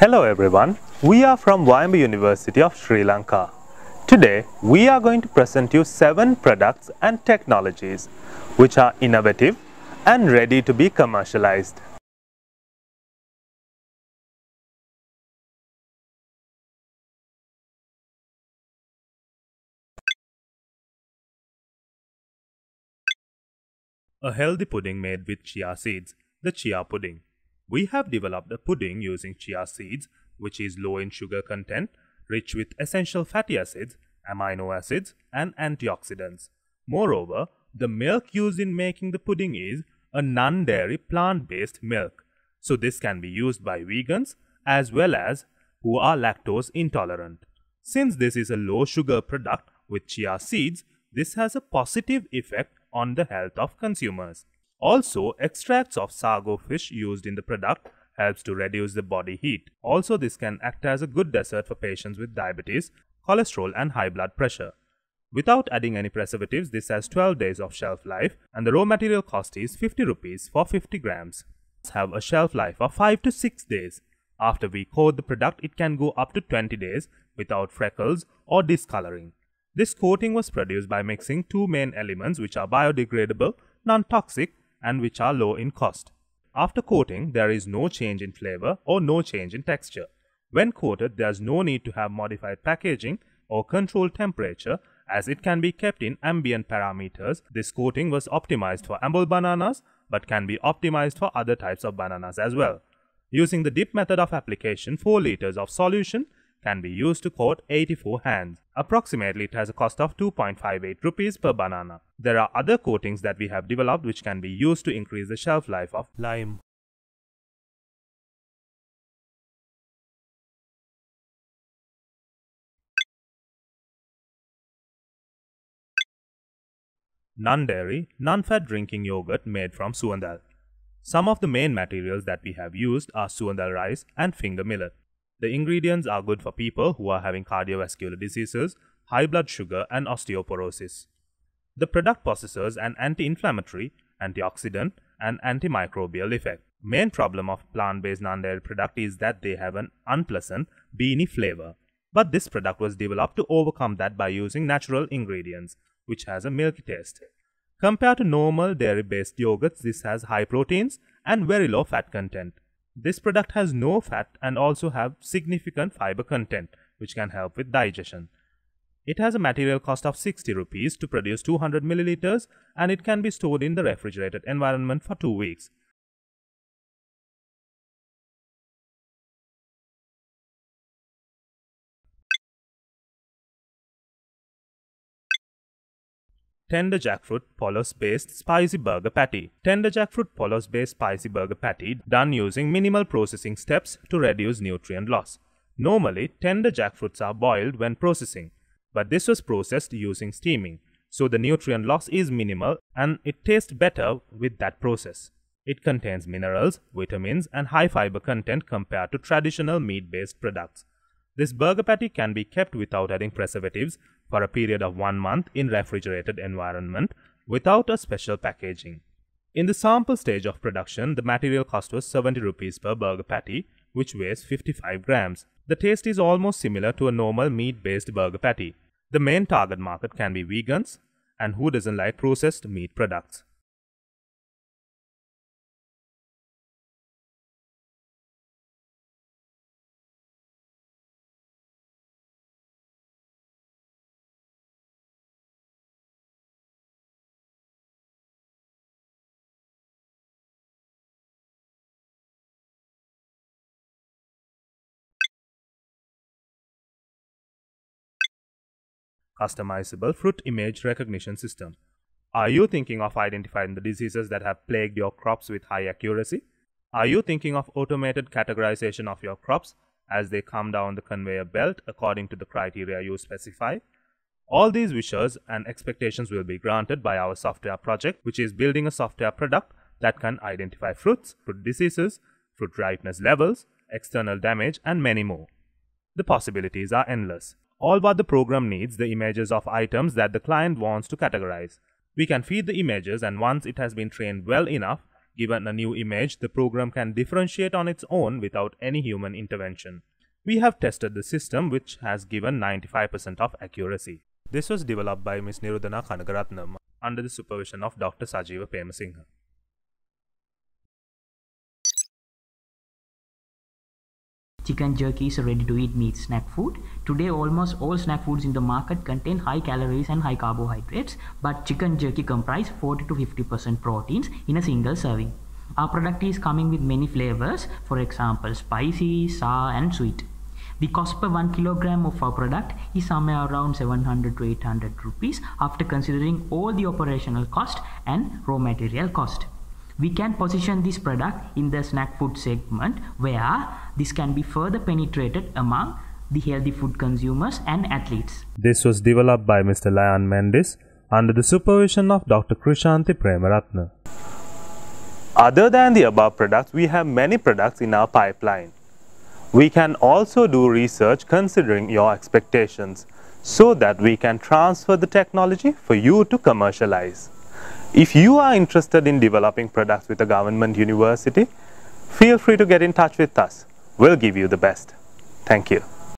Hello everyone, we are from YMB University of Sri Lanka. Today, we are going to present you 7 products and technologies which are innovative and ready to be commercialized. A healthy pudding made with chia seeds, the chia pudding. We have developed a pudding using chia seeds, which is low in sugar content, rich with essential fatty acids, amino acids, and antioxidants. Moreover, the milk used in making the pudding is a non dairy plant based milk, so this can be used by vegans as well as who are lactose intolerant. Since this is a low sugar product with chia seeds, this has a positive effect on the health of consumers. Also, extracts of sago fish used in the product helps to reduce the body heat. Also, this can act as a good dessert for patients with diabetes, cholesterol and high blood pressure. Without adding any preservatives, this has 12 days of shelf life and the raw material cost is 50 rupees for 50 grams. Have a shelf life of 5 to 6 days. After we coat the product, it can go up to 20 days without freckles or discoloring. This coating was produced by mixing two main elements which are biodegradable, non-toxic and which are low in cost. After coating, there is no change in flavor or no change in texture. When coated, there's no need to have modified packaging or controlled temperature as it can be kept in ambient parameters. This coating was optimized for amble bananas but can be optimized for other types of bananas as well. Using the dip method of application, 4 liters of solution can be used to coat 84 hands. Approximately it has a cost of 2.58 rupees per banana. There are other coatings that we have developed which can be used to increase the shelf life of lime. non-dairy, non-fat drinking yogurt made from suandal. Some of the main materials that we have used are suandal rice and finger millet. The ingredients are good for people who are having cardiovascular diseases, high blood sugar, and osteoporosis. The product possesses an anti inflammatory, antioxidant, and antimicrobial effect. Main problem of plant-based non-dairy product is that they have an unpleasant beany flavor. But this product was developed to overcome that by using natural ingredients, which has a milky taste. Compared to normal dairy-based yogurts, this has high proteins and very low fat content. This product has no fat and also have significant fiber content which can help with digestion. It has a material cost of 60 rupees to produce 200 milliliters and it can be stored in the refrigerated environment for 2 weeks. tender jackfruit polos based spicy burger patty. Tender jackfruit polos based spicy burger patty done using minimal processing steps to reduce nutrient loss. Normally, tender jackfruits are boiled when processing, but this was processed using steaming, so the nutrient loss is minimal and it tastes better with that process. It contains minerals, vitamins, and high fiber content compared to traditional meat based products. This burger patty can be kept without adding preservatives for a period of one month in refrigerated environment without a special packaging. In the sample stage of production, the material cost was 70 rupees per burger patty, which weighs 55 grams. The taste is almost similar to a normal meat-based burger patty. The main target market can be vegans and who doesn't like processed meat products. customizable fruit image recognition system. Are you thinking of identifying the diseases that have plagued your crops with high accuracy? Are you thinking of automated categorization of your crops as they come down the conveyor belt according to the criteria you specify? All these wishes and expectations will be granted by our software project, which is building a software product that can identify fruits, fruit diseases, fruit ripeness levels, external damage, and many more. The possibilities are endless. All what the program needs the images of items that the client wants to categorize. We can feed the images and once it has been trained well enough, given a new image, the program can differentiate on its own without any human intervention. We have tested the system which has given 95% of accuracy. This was developed by Ms. Nirudana Kanagaratnam under the supervision of Dr. Sajiva Pemasinghe. Chicken jerky is a ready to eat meat snack food. Today, almost all snack foods in the market contain high calories and high carbohydrates, but chicken jerky comprises 40 to 50% proteins in a single serving. Our product is coming with many flavors, for example, spicy, sour, and sweet. The cost per 1 kilogram of our product is somewhere around 700 to 800 rupees after considering all the operational cost and raw material cost we can position this product in the snack food segment where this can be further penetrated among the healthy food consumers and athletes. This was developed by Mr. Leon Mendes under the supervision of Dr. Krishanti Premaratna. Other than the above products, we have many products in our pipeline. We can also do research considering your expectations so that we can transfer the technology for you to commercialize. If you are interested in developing products with a government university, feel free to get in touch with us. We'll give you the best. Thank you.